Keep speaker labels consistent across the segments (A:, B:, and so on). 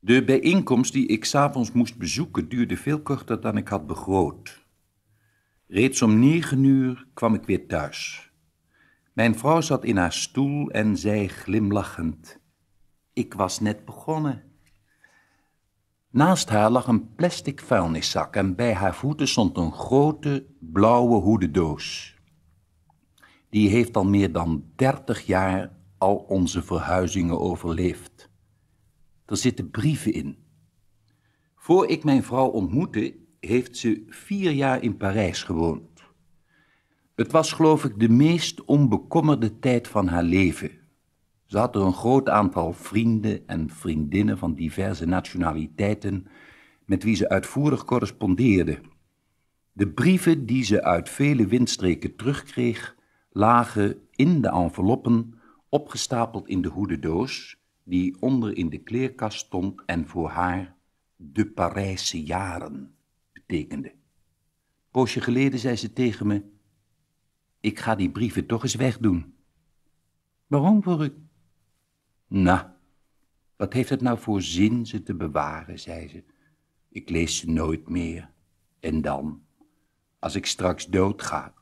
A: De bijeenkomst die ik s'avonds moest bezoeken duurde veel korter dan ik had begroot. Reeds om negen uur kwam ik weer thuis. Mijn vrouw zat in haar stoel en zei glimlachend: Ik was net begonnen. Naast haar lag een plastic vuilniszak en bij haar voeten stond een grote blauwe hoedendoos. Die heeft al meer dan dertig jaar al onze verhuizingen overleefd. Er zitten brieven in. Voor ik mijn vrouw ontmoette, heeft ze vier jaar in Parijs gewoond. Het was geloof ik de meest onbekommerde tijd van haar leven. Ze had er een groot aantal vrienden en vriendinnen van diverse nationaliteiten met wie ze uitvoerig correspondeerde. De brieven die ze uit vele windstreken terugkreeg, lagen in de enveloppen opgestapeld in de hoedendoos die onder in de kleerkast stond en voor haar de Parijse jaren betekende. Poosje geleden zei ze tegen me, ik ga die brieven toch eens wegdoen. Waarom, voor u? Nou, wat heeft het nou voor zin ze te bewaren, zei ze. Ik lees ze nooit meer. En dan, als ik straks doodga,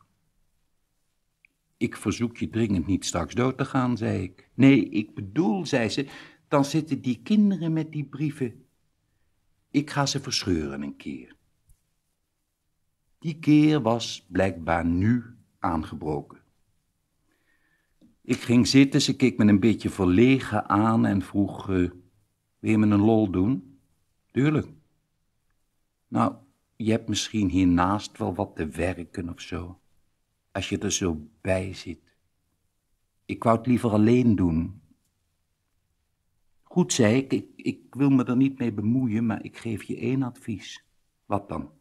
A: ik verzoek je dringend niet straks dood te gaan, zei ik. Nee, ik bedoel, zei ze, dan zitten die kinderen met die brieven. Ik ga ze verscheuren een keer. Die keer was blijkbaar nu aangebroken. Ik ging zitten, ze keek me een beetje verlegen aan en vroeg: uh, Wil je me een lol doen? Tuurlijk. Nou, je hebt misschien hiernaast wel wat te werken of zo als je er zo bij zit. Ik wou het liever alleen doen. Goed, zei ik, ik, ik wil me er niet mee bemoeien, maar ik geef je één advies. Wat dan?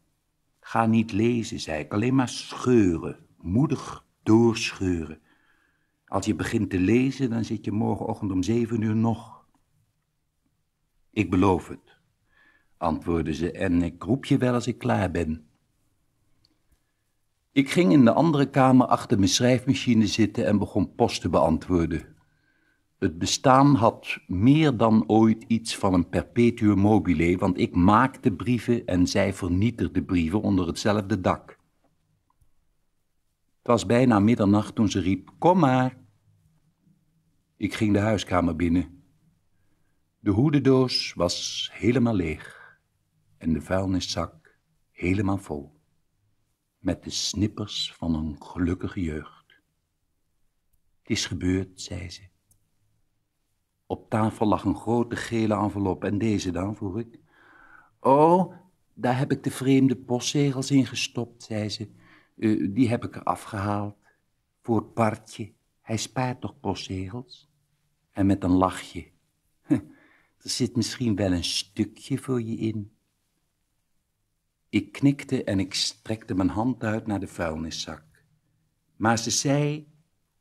A: Ga niet lezen, zei ik, alleen maar scheuren, moedig doorscheuren. Als je begint te lezen, dan zit je morgenochtend om zeven uur nog. Ik beloof het, antwoordde ze, en ik roep je wel als ik klaar ben. Ik ging in de andere kamer achter mijn schrijfmachine zitten en begon post te beantwoorden. Het bestaan had meer dan ooit iets van een perpetuum mobile, want ik maakte brieven en zij vernietigde brieven onder hetzelfde dak. Het was bijna middernacht toen ze riep: Kom maar. Ik ging de huiskamer binnen. De hoedendoos was helemaal leeg en de vuilniszak helemaal vol met de snippers van een gelukkige jeugd. Het is gebeurd, zei ze. Op tafel lag een grote gele envelop. En deze dan, vroeg ik. Oh, daar heb ik de vreemde postzegels in gestopt, zei ze. Eh, die heb ik er afgehaald. Voor het partje. Hij spaart toch postzegels? En met een lachje. er zit misschien wel een stukje voor je in. Ik knikte en ik strekte mijn hand uit naar de vuilniszak. Maar ze zei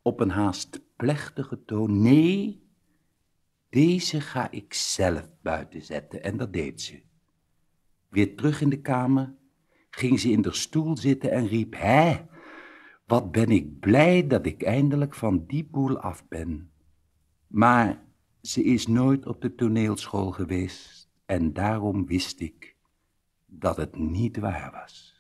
A: op een haast plechtige toon: Nee, deze ga ik zelf buiten zetten. En dat deed ze. Weer terug in de kamer ging ze in de stoel zitten en riep: Hé, wat ben ik blij dat ik eindelijk van die boel af ben. Maar ze is nooit op de toneelschool geweest en daarom wist ik dat het niet waar was.